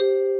you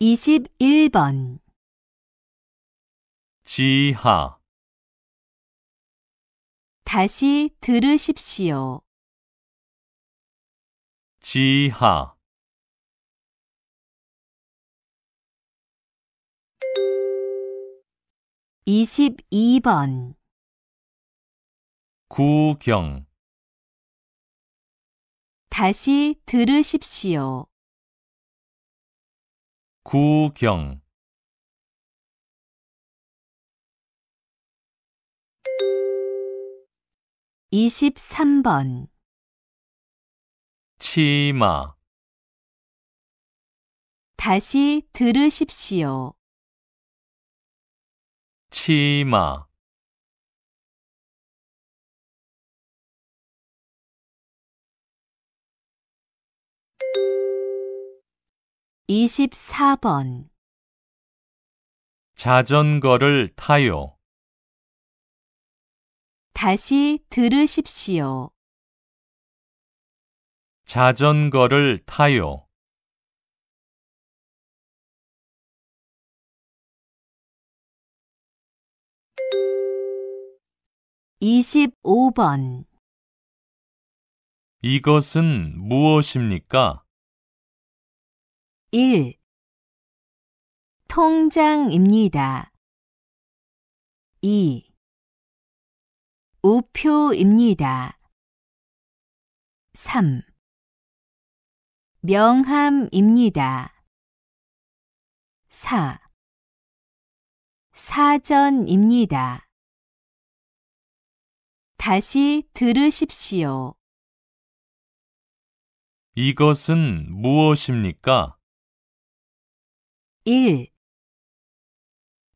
21번 지하 다시 들으십시오. 지하 2 2번 구경 다시 들으십시오. 구경 2 3번 치마 다시 들으십시오. 치마 24번 자전거를 타요. 다시 들으십시오. 자전거를 타요. 이십번 이것은 무엇입니까? 1. 통장입니다. 2. 우표입니다. 3. 명함입니다. 4. 사전입니다. 다시 들으십시오. 이것은 무엇입니까? 1.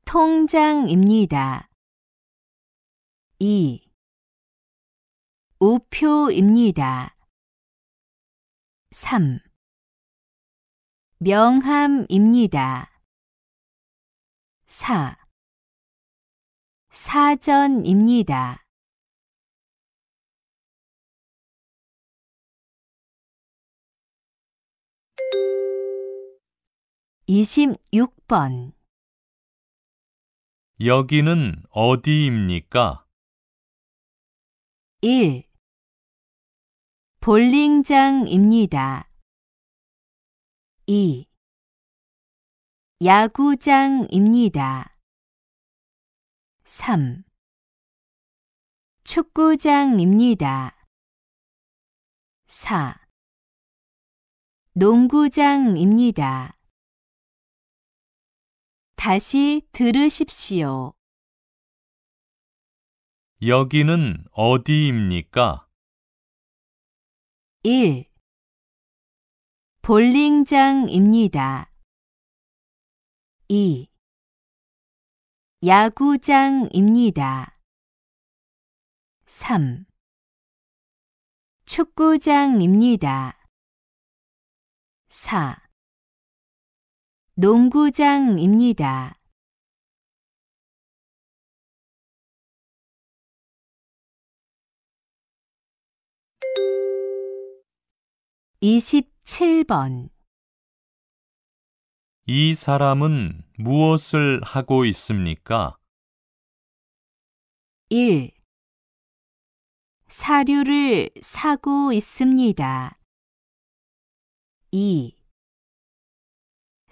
통장입니다. 2. 우표입니다. 3. 명함입니다. 4. 사전입니다. 26번 여기는 어디입니까? 1. 볼링장입니다. 2. 야구장입니다. 3. 축구장입니다. 4. 농구장입니다. 다시 들으십시오. 여기는 어디입니까? 1. 볼링장입니다. 2. 야구장입니다. 3. 축구장입니다. 4. 농구장입니다. 이십번이 사람은 무엇을 하고 있습니까? 일 사료를 사고 있습니다. 2.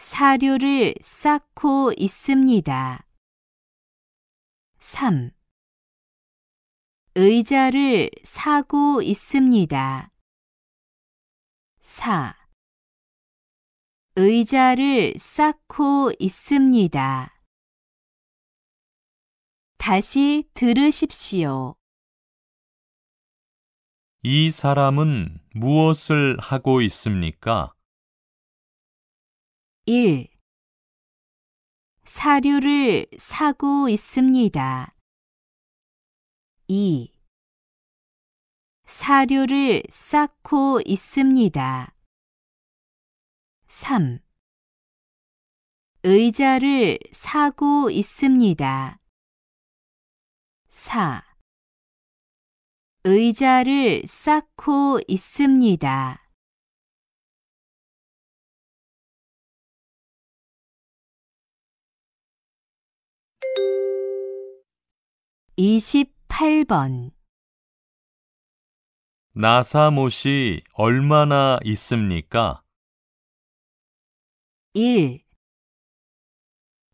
사료를 쌓고 있습니다. 3. 의자를 사고 있습니다. 4. 의자를 쌓고 있습니다. 다시 들으십시오. 이 사람은 무엇을 하고 있습니까? 1. 사료를 사고 있습니다. 2. 사료를 쌓고 있습니다. 3. 의자를 사고 있습니다. 4. 의자를 쌓고 있습니다. 28번 나사못이 얼마나 있습니까? 1.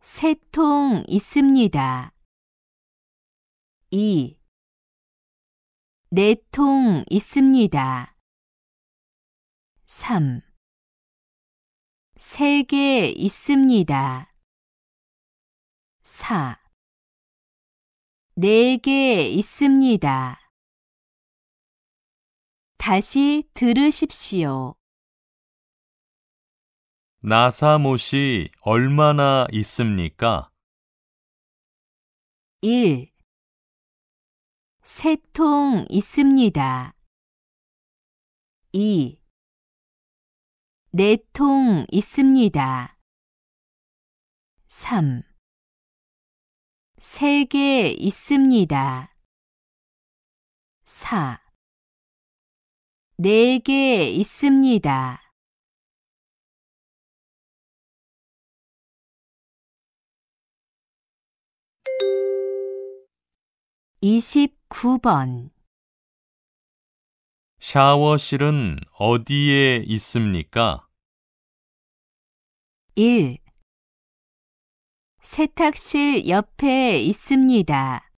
세 통 있습니다. 2. 네 통 있습니다. 3. 세 개 있습니다. 4. 네개 있습니다. 다시 들으십시오. 나사못이 얼마나 있습니까? 1. 세통 있습니다. 2. 네통 있습니다. 3. 세개 있습니다. 4. 네 개 있습니다. 2 9번 샤워실은 어디에 있습니까? 1. 세탁실 옆에 있습니다.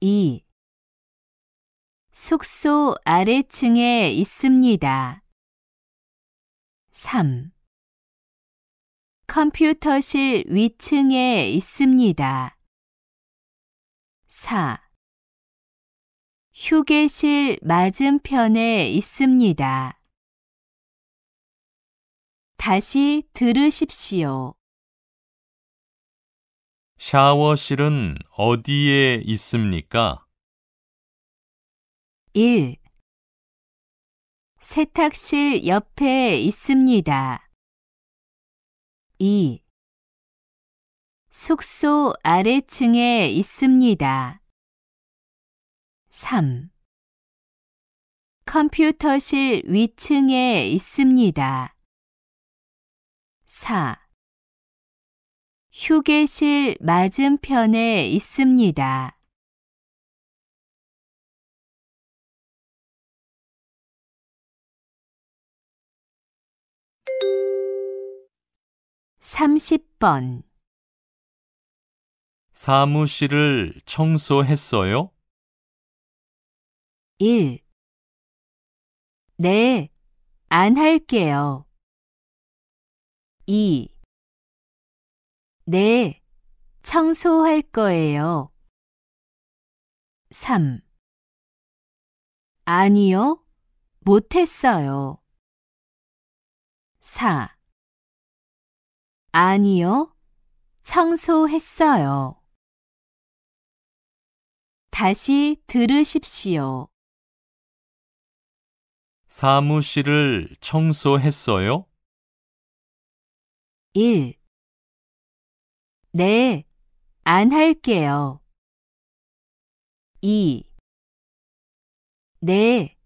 2. 숙소 아래층에 있습니다. 3. 컴퓨터실 위층에 있습니다. 4. 휴게실 맞은편에 있습니다. 다시 들으십시오. 샤워실은 어디에 있습니까? 1. 세탁실 옆에 있습니다. 2. 숙소 아래층에 있습니다. 3. 컴퓨터실 위층에 있습니다. 4. 휴게실 맞은편에 있습니다. 3 0번 사무실을 청소했어요? 1. 네, 안 할게요. 2. 네, 청소할 거예요. 3. 아니요, 못했어요. 4. 아니요, 청소했어요. 다시 들으십시오. 사무실을 청소했어요? 1. 네, 안 할게요. 2. 네,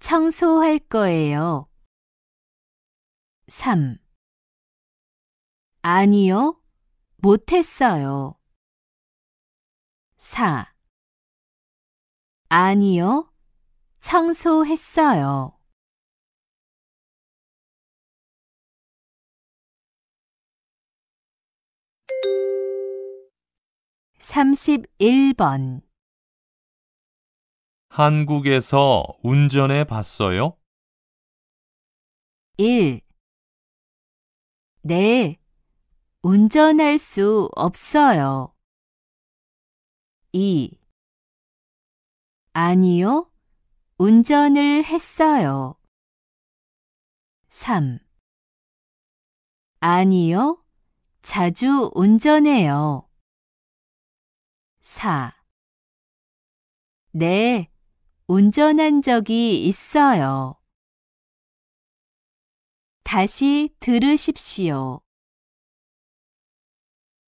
청소할 거예요. 3. 아니요, 못했어요. 4. 아니요, 청소했어요. 31번 한국에서 운전해 봤어요? 1. 네, 운전할 수 없어요. 2. 아니요, 운전을 했어요. 3. 아니요, 자주 운전해요. 4. 네, 운전한 적이 있어요. 다시 들으십시오.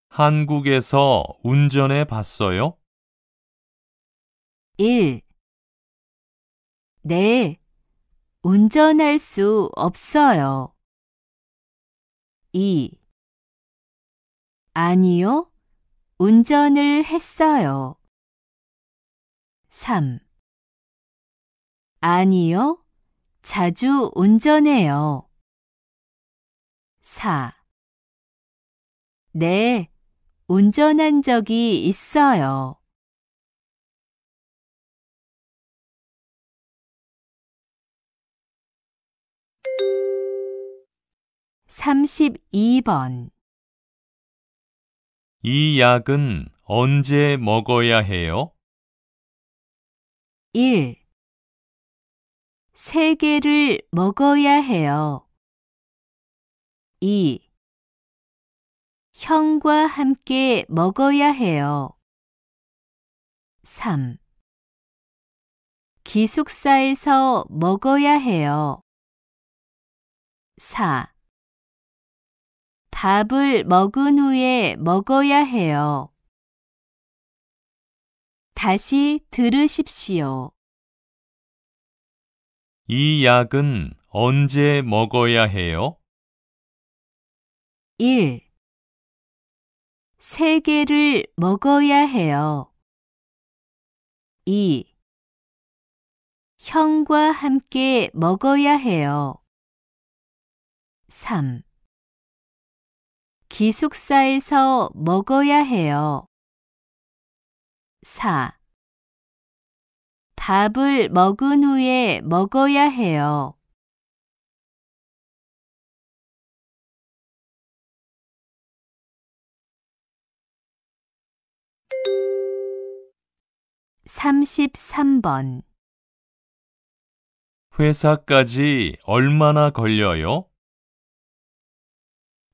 한국에서 운전해 봤어요? 1. 네, 운전할 수 없어요. 2. 아니요. 운전을 했어요. 3. 아니요. 자주 운전해요. 4. 네. 운전한 적이 있어요. 3 2번 이 약은 언제 먹어야 해요? 1. 세 개를 먹어야 해요. 2. 형과 함께 먹어야 해요. 3. 기숙사에서 먹어야 해요. 4. 밥을 먹은 후에 먹어야 해요. 다시 들으십시오. 이 약은 언제 먹어야 해요? 1. 세 개를 먹어야 해요. 2. 형과 함께 먹어야 해요. 3. 기숙사에서 먹어야 해요. 4. 밥을 먹은 후에 먹어야 해요. 3 3번 회사까지 얼마나 걸려요?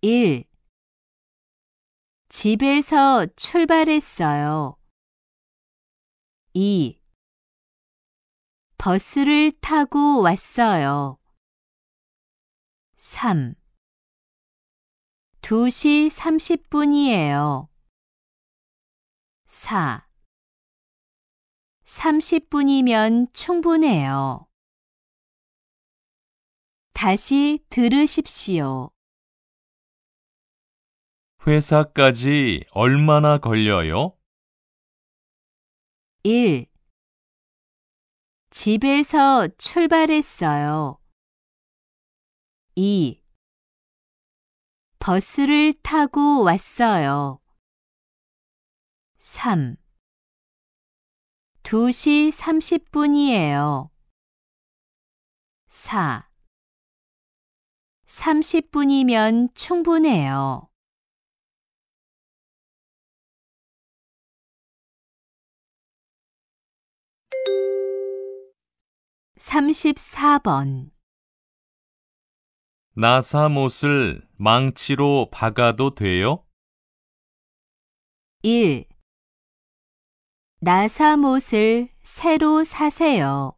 1. 집에서 출발했어요. 2. 버스를 타고 왔어요. 3. 2시 30분이에요. 4. 30분이면 충분해요. 다시 들으십시오. 회사까지 얼마나 걸려요? 1. 집에서 출발했어요. 2. 버스를 타고 왔어요. 3. 2시 30분이에요. 4. 30분이면 충분해요. 34번 나사못을 망치로 박아도 돼요? 1. 나사못을 새로 사세요.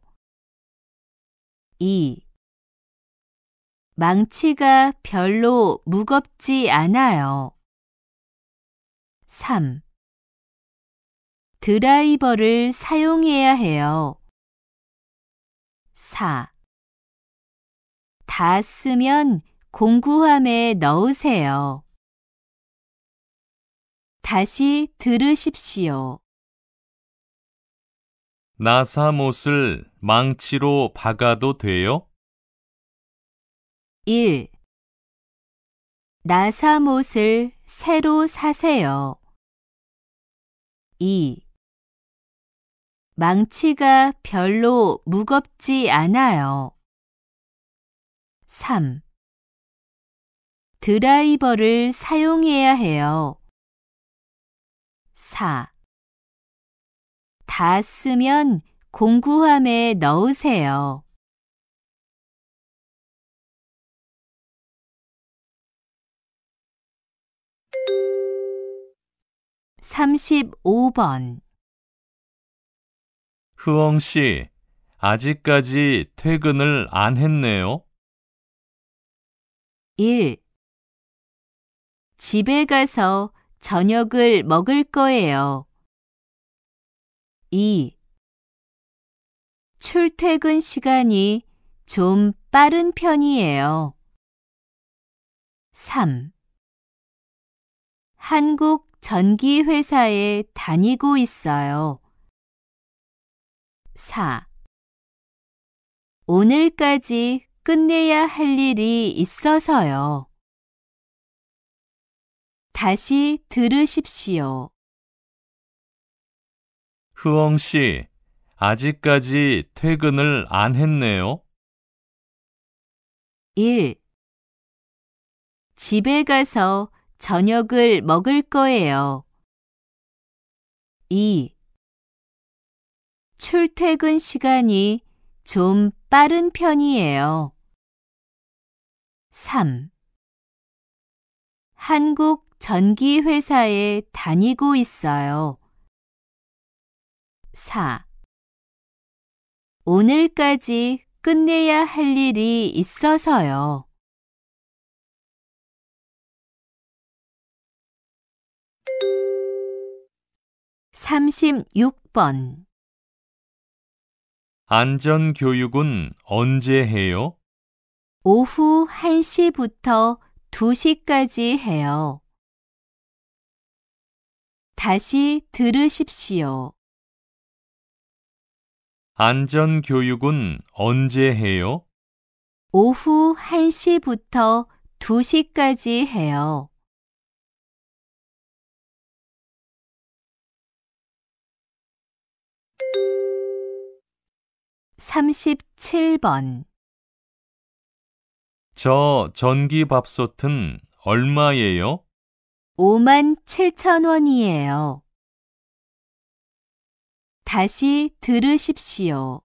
2. 망치가 별로 무겁지 않아요. 3. 드라이버를 사용해야 해요. 4. 다 쓰면 공구함에 넣으세요. 다시 들으십시오. 나사못을 망치로 박아도 돼요? 1. 나사못을 새로 사세요. 2. 망치가 별로 무겁지 않아요. 3. 드라이버를 사용해야 해요. 4. 다 쓰면 공구함에 넣으세요. 삼십번 흐엉 씨, 아직까지 퇴근을 안 했네요. 1. 집에 가서 저녁을 먹을 거예요. 2. 출퇴근 시간이 좀 빠른 편이에요. 3. 한국 전기회사에 다니고 있어요. 4. 오늘까지 끝내야 할 일이 있어서요. 다시 들으십시오. 흐엉 씨, 아직까지 퇴근을 안 했네요. 1. 집에 가서 저녁을 먹을 거예요. 2. 출퇴근 시간이 좀 빠른 편이에요. 3. 한국 전기회사에 다니고 있어요. 4. 오늘까지 끝내야 할 일이 있어서요. 3 6번 안전교육은 언제 해요? 오후 1시부터 2시까지 해요. 다시 들으십시오. 안전교육은 언제 해요? 오후 1시부터 2시까지 해요. 37번 저 전기밥솥은 얼마예요? 5만 7천 원이에요. 다시 들으십시오.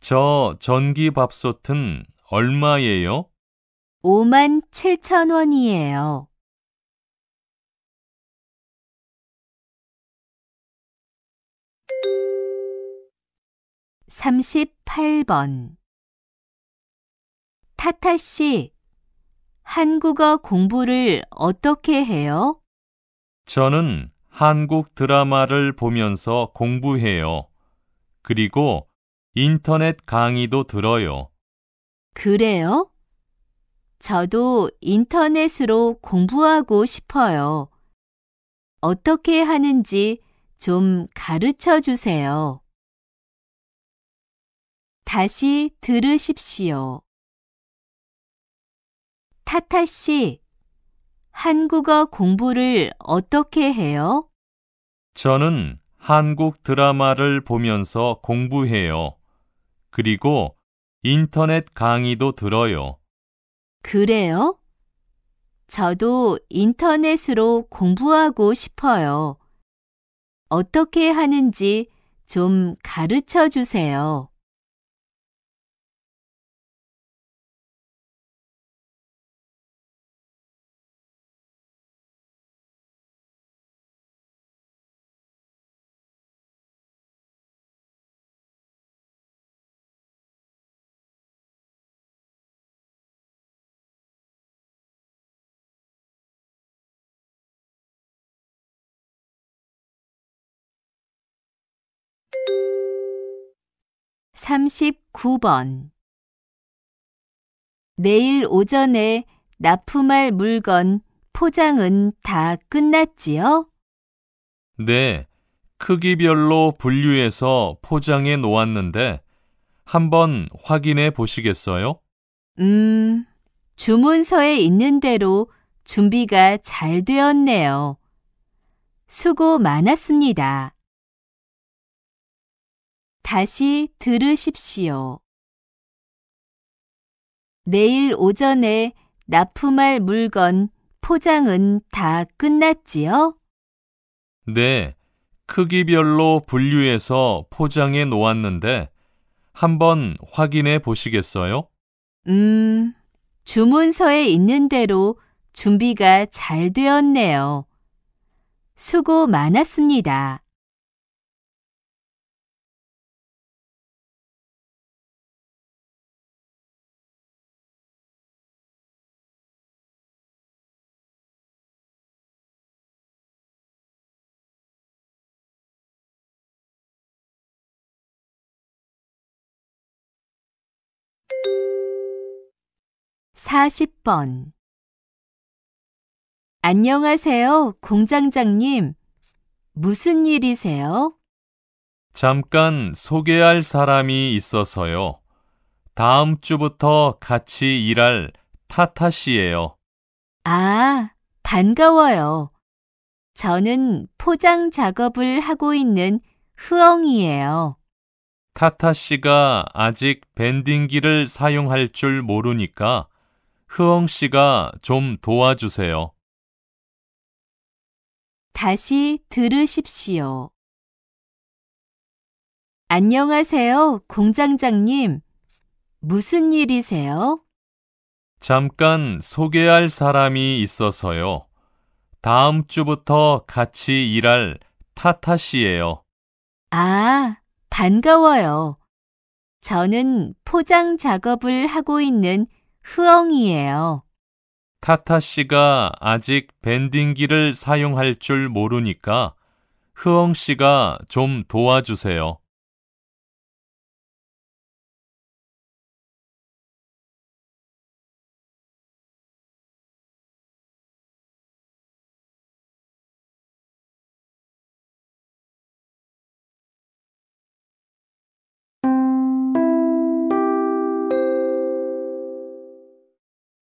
저 전기밥솥은 얼마예요? 5만 7천 원이에요. 38번 타타 씨, 한국어 공부를 어떻게 해요? 저는 한국 드라마를 보면서 공부해요. 그리고 인터넷 강의도 들어요. 그래요? 저도 인터넷으로 공부하고 싶어요. 어떻게 하는지 좀 가르쳐 주세요. 다시 들으십시오. 타타 씨, 한국어 공부를 어떻게 해요? 저는 한국 드라마를 보면서 공부해요. 그리고 인터넷 강의도 들어요. 그래요? 저도 인터넷으로 공부하고 싶어요. 어떻게 하는지 좀 가르쳐 주세요. 39번 내일 오전에 납품할 물건 포장은 다 끝났지요? 네, 크기별로 분류해서 포장해 놓았는데 한번 확인해 보시겠어요? 음, 주문서에 있는 대로 준비가 잘 되었네요. 수고 많았습니다. 다시 들으십시오. 내일 오전에 납품할 물건 포장은 다 끝났지요? 네, 크기별로 분류해서 포장해 놓았는데 한번 확인해 보시겠어요? 음, 주문서에 있는 대로 준비가 잘 되었네요. 수고 많았습니다. 40번 안녕하세요, 공장장님. 무슨 일이세요? 잠깐 소개할 사람이 있어서요. 다음 주부터 같이 일할 타타 씨예요. 아, 반가워요. 저는 포장 작업을 하고 있는 흐엉이에요. 타타 씨가 아직 밴딩기를 사용할 줄 모르니까 흐엉 씨가 좀 도와주세요. 다시 들으십시오. 안녕하세요, 공장장님. 무슨 일이세요? 잠깐 소개할 사람이 있어서요. 다음 주부터 같이 일할 타타 씨예요. 아, 반가워요. 저는 포장 작업을 하고 있는 흐엉이에요. 타타 씨가 아직 밴딩기를 사용할 줄 모르니까 흐엉 씨가 좀 도와주세요.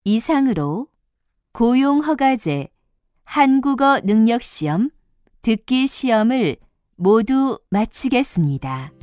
이상으로 고용허가제, 한국어 능력시험, 듣기 시험을 모두 마치겠습니다.